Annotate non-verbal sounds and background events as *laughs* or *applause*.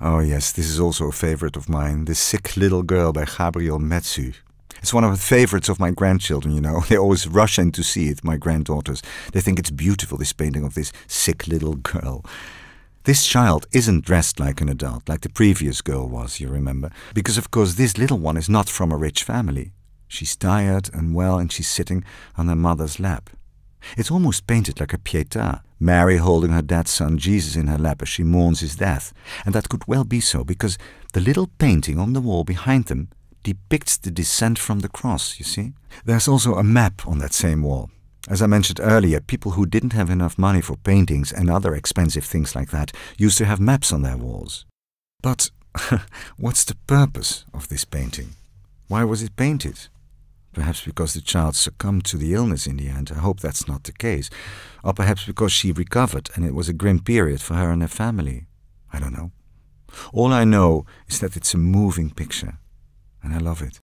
Oh, yes, this is also a favorite of mine The Sick Little Girl by Gabriel Metsu. It's one of the favorites of my grandchildren, you know. *laughs* They always rush in to see it, my granddaughters. They think it's beautiful, this painting of this sick little girl. This child isn't dressed like an adult, like the previous girl was, you remember, because of course this little one is not from a rich family. She's tired and well, and she's sitting on her mother's lap. It's almost painted like a Pietà, Mary holding her dead son Jesus in her lap as she mourns his death, and that could well be so because the little painting on the wall behind them depicts the descent from the cross, you see? There's also a map on that same wall. As I mentioned earlier, people who didn't have enough money for paintings and other expensive things like that used to have maps on their walls. But *laughs* what's the purpose of this painting? Why was it painted? perhaps because the child succumbed to the illness in the end. I hope that's not the case. Or perhaps because she recovered and it was a grim period for her and her family. I don't know. All I know is that it's a moving picture, and I love it.